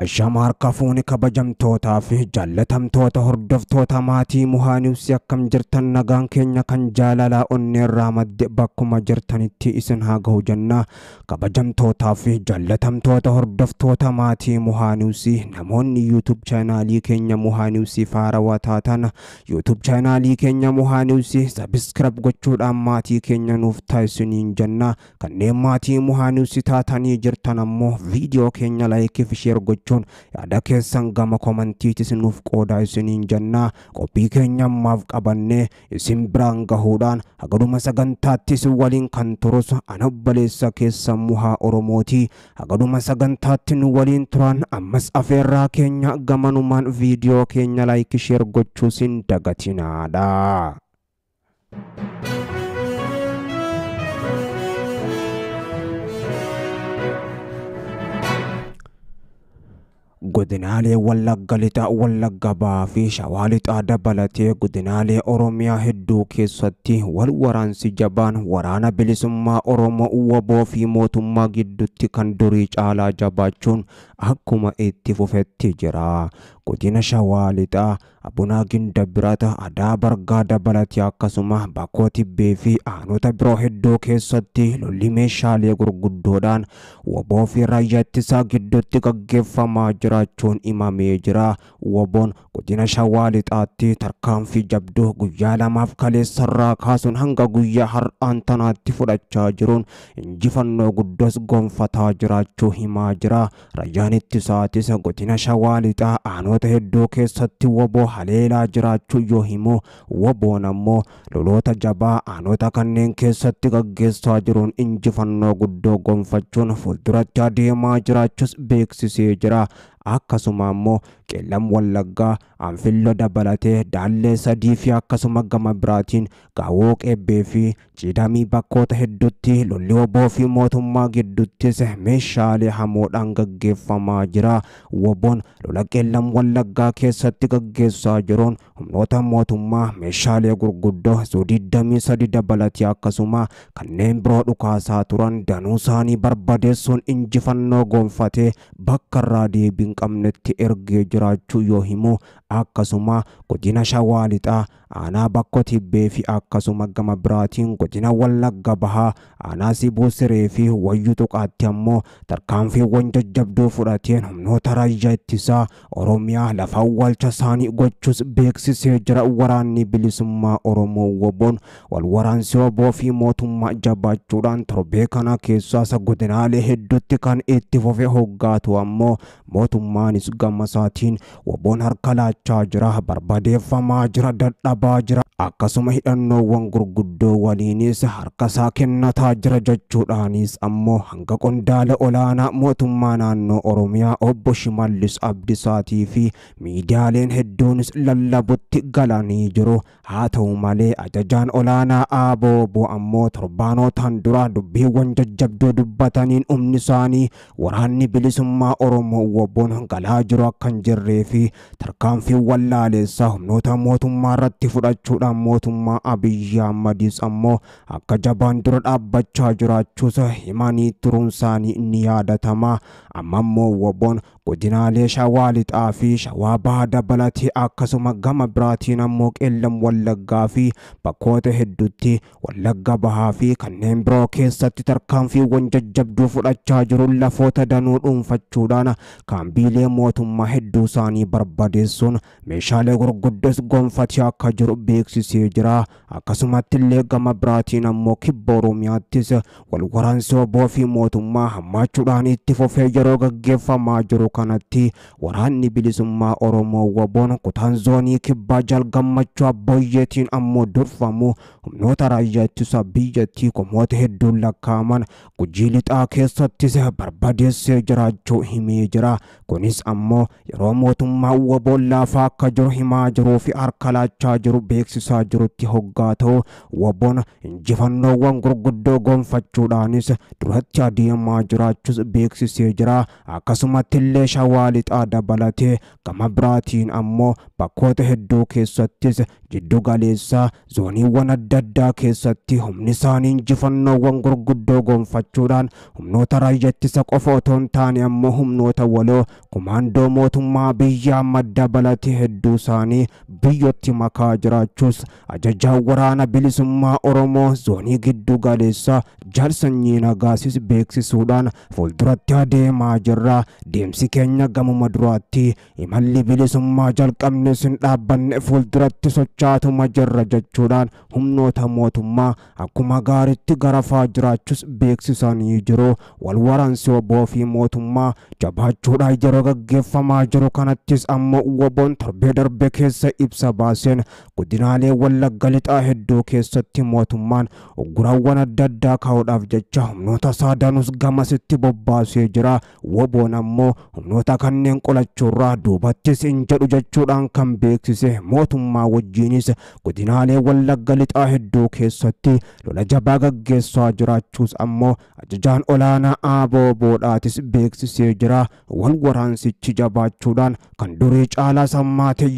Ashaamaa harka fuuni kabajamtootaa fi jaallatamtoota hordoftoota maatii muhaaniibsi akkam jirtan nagaan keenya kan jaalalaa onneerraa madde bakkuma jirtanitti isin haa gahu jennaa kabajamtootaa fi jaallatamtoota hordoftoota maatii muhaaniibsi namoonni yuutub chaanaalii keenya muhaaniibsi faarawaa taatan yuutub chaanaalii keenya muhaaniibsi sabiskirab gochuudhaan maatii keenya nuuf taasiniin jennaa kanneen maatii muhaaniibsi taatanii jirtan ammoo viidiyoo keenya laayikii fi sheer gochuudhaan yaada keessan gama komantiitis nuuf qoodaa isiniin jennaa qophii keenya ammaaf qabannee isin biraan gahuudhaan hagaduma sagantaattis waliin kan turus ana obbaleessa keessa muhaa Oromootii hagaduma sagantaatti waliin turan ammas afeerraa keenya gamanumaan viidiyoo keenya laayikisheer gochuusin dagatinaadha. Godinaalee Wallagga Lixaa, Wallagga Ba'aa fi Shawaa Lixaa dabalatee gudinaalee Oromiyaa hedduu keessatti wal waraansi jabaan waraana bilisummaa Oromoo waboo fi mootummaa gidduutti kan durii caalaa jabaachuun akkuma itti fufetti jira. Godina Shawaa Lixaa, Abunaa Ginda Birata, Adaa Bargaa dabalatee akkasuma Bakkoo Tibbee fi aanota biroo hedduu keessatti lolli meeshaalee gurguddoodhaan waboo fi raayyaa gidduutti gaggeeffamaa jiraachuun imamee jira. Waboon godina Shawaa Lixaatti tarkaanfii jabduu guyyaa lamaaf kaleessarraa kaasuun hanga guyyaa har'aan tanaatti fudhachaa jiruun injifannoo guddos gonfataa jiraachuu himaa jira. Rayyaan itti saatisa godina shawaa lixaa aanota hedduu keessatti woboo haleelaa jiraachuu yoo himu woboon ammoo loloota jabaa aanota kanneen keessatti gaggeessaa jiruun injifannoo guddoo gonfachuun fuuldurachaa deemaa jiraachuus beeksisee jira akkasuma immoo qeellan wallaggaa anfillo dabalatee daallee sadii fi akkasuma gama biraatiin gaawoo qeebbee fi cidamii bakkoota hedduutti lolli woboo fi mootummaa gidduuttis meeshaalee hamoodhaan gaggeeffamaa jira. Woboon lola qeellan wallaggaa keessatti gaggeessaa jiruun humnoota mootummaa meeshaalee gurguddoo suudidamii sadii dabalatee akkasuma kanneen biroo dhukaasaa turan danuu isaanii barbadeessuun injifannoo gonfatee bakka irraa deebiin hin qabnetti ergee jiraachuu yoo himu akkasuma godina Shawaa Lixaa aanaa Bakkoo Tibbee fi akkasuma gama biraatiin godina Wallagga Bahaa aanaa Siboo Siree fi Wayyuu Tuqaatti ammoo tarkaanfiiwwan jajjabdoo fudhateen humnoota raayyaa ittisaa Oromiyaa lafa awwaalcha isaanii gochuus beeksisee jira waraanni bilisummaa Oromoo woboon wal waraansii oboo fi mootummaa jabaachuudhaan torbee kana keessaa isa godinaalee hedduutti kan itti fufee hoggaatu ammoo mootummaa mootummaanis gama isaatiin waboon harka laachaa jira barbadeeffamaa jira dadhabaa jira akkasuma hidhannoowwan gurguddoo waliinis harka isaa kennataa jira jechuudhaanis ammo hanga qondaala olaanaa mootummaa naannoo oromiyaa obbo Shimallis Abdisaatii fi miidiyaaleen hedduunis lallabutti galanii jiru haa ta'u malee ajajaan olaanaa Aaboobo ammo torbaanotaan dura dubbiiwwan jajjabdoo dubbataniin humni isaanii waraanni bilisummaa Oromoo wabboon hanqalaa kan jirree fi tarkaanfii wallaalessaa humnoota mootummaa irratti fudhachuudhaan mootummaa Abiyyi Ahmedis ammoo akka jabaan dura dhaabbachaa jiraachuus himanii turuun isaanii ni yaadatama. Amma immoo woboon godinaalee Shawaa Lixaa fi Shawaa Bahaa dabalatee akkasuma gama biraatiin ammoo Qeellan Wallaggaa fi bakkoota hedduutti Wallagga Bahaa fi kanneen biroo keessatti tarkaanfiiwwan jajjabduu fudhachaa jiru lafoota danuu dhuunfachuudhaan kaambii dhaabbiilee mootummaa hedduu isaanii barbadeessuun meeshaalee gurguddas gonfatee akka jiru beeksisee jira. Akkasumatti illee gama biraatiin ammoo kibba Oromiyaattis walwaraansii oboo fi mootummaa hammaachuudhaan itti fufee yeroo gaggeeffamaa jiru kanatti waraanni bilisummaa Oromoo waboon kutaan zoonii kibbaa jalgammachuu abboyyeetiin ammoo durfamu humnoota raayyaa ittisa biyyattii komoota hedduun lakkaaman gujii lixaa keessattis barbadeessee jiraachuu himee jira. Kunis ammoo yeroo mootummaa Woboon Laafaa akka jiru himaa jiruufi fi harka jiru beeksisaa jirutti hoggaa ta'u Woboon injifannoowwan gurguddoo gonfachuudhaanis duratti adeemaa jiraachus beeksisee jira. Akkasumatti illee dabalatee gama biraatiin ammoo bakkoota hedduu keessattis jiddu zooniiwwan adda addaa keessatti humni isaanii injifannoowwan gurguddoo gonfachuudhaan humnoota raayyatti qofa otoo hin taane ammoo humnoota waloo Kumaandoo mootummaa biyyaa madda balatii hedduu isaanii biyyotti makaa jiraachuus ajajaa waraana bilisummaa Oromoo zoonii gidduu galeessaa Jaarsanyii Nagaasis beeksisuudhaan fuulduratti adeemaa jirra. Deemsi keenya gamuma duraatti imalli bilisummaa jalqabne sin dhaabbanne fuulduratti sochaatuma jirra jechuudhaan humnoota mootummaa akkuma gaariitti garafaa jiraachuus beeksisanii jiru. Wal waraansii oboo fi mootummaa jabaachuudhaan yeroo gaggeeffamaa jiru kanattis ammoo waboon darbee darbe keessa ibsa baaseen guddinaalee wallagga lixaa hedduu keessatti mootummaan ugguraawwan adda addaa kaa'uudhaaf jecha humnoota saadaanus gamasitti bobbaasee jira waboon ammoo humnoota kanneen qolachuurraa dubattis hin jedhu jechuudhaan kan beeksise mootummaa wajjiinis guddinaalee wallagga lixaa hedduu keessatti lola jabaa gaggeessaa jiraachuus ammoo ajajaan olaanaa aaboo boodhaatis beeksisee jira wal goraansichi jabaachuudhaan kan durii caalaa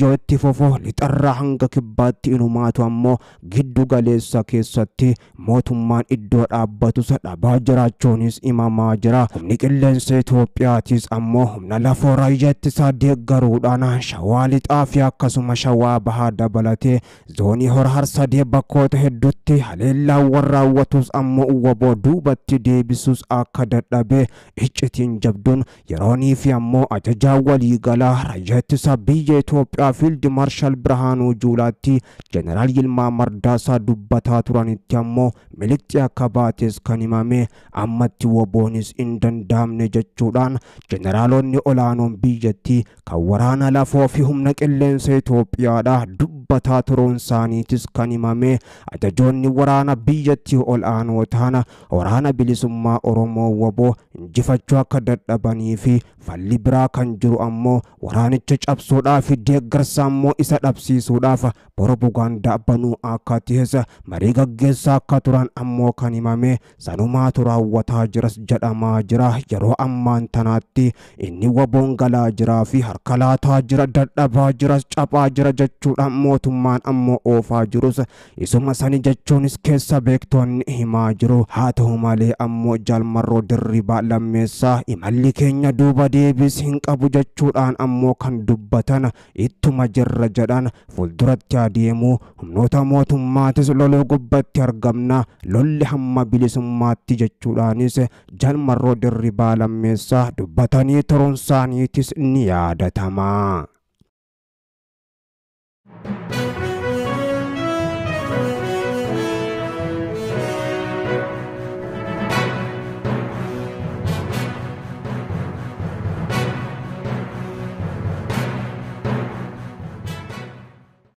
yoo itti fufuu lixarraa hanga kibbaatti inumaatu ammoo giddu galeessa keessatti mootummaan iddoo dhaabbatusa dhabaa jiraachuunis imamaa jira. Humni qilleensa Itoophiyaatis ammoo humna lafoo raayyaa ittisaa garuudhaan shawaa lixaa fi akkasuma shawaa bahaa dabalatee zoonii hora harsadee bakkoota hedduutti haleellaawwan raawwatus ammoo uwwa boodduubatti deebisus akka dadhabee iccitiin jabduun yeroonii fi ደግሞ አጀጃወል ይገላ ራያ ኢትሳ ብየ ኢትዮጵያ ፊልድ ማርሻል ብርሃኑ ጁላቲ ጀነራል ይልማ መርዳሳ ዱበታ ቱራን ኢትያሞ ሚሊክቲ አካባቴስ ከኒማሜ አመቲ ወቦኒስ እንደንዳምነ ጀቹዳን ጀነራሎኒ ኦላኖን ብየቲ ከወራና ላፎፊ ሁምነቅለንሰ ኢትዮጵያዳ ዱ dubbataa turuun isaaniitis kan himame ajajoonni waraana biyyatti ol aanoo taana waraana bilisummaa Oromoo waboo injifachuu akka dadhabanii fi falli biraa kan jiru ammoo waraanicha fi deeggarsa ammoo isa dhabsiisuudhaaf bora bugaandaa banuu akka tihisa marii gaggeessaa akka turan ammoo kan himame sanumaatu raawwataa jiras jedhamaa jira yeroo ammaan tanaatti inni waboon galaa jiraa fi harka laataa jira dadhabaa jiras cabaa jira jechuudha ammoo mootummaan ammoo oofaa jirus isuma sanii jechuunis keessa beektoonni himaa jiru haa ta'u malee ammoo jaalmarroo dirribaa lammeessaa imalli keenya duuba deebis hin qabu jechuudhaan ammoo kan dubbatan ittuma jirra jedhan fuulduratti adeemu humnoota mootummaatis loloo gubbatti argamna lolli hamma bilisummaatti jechuudhaanis jaalmarroo dirribaa lammeessaa dubbatanii turuun isaaniitis ni yaadatama.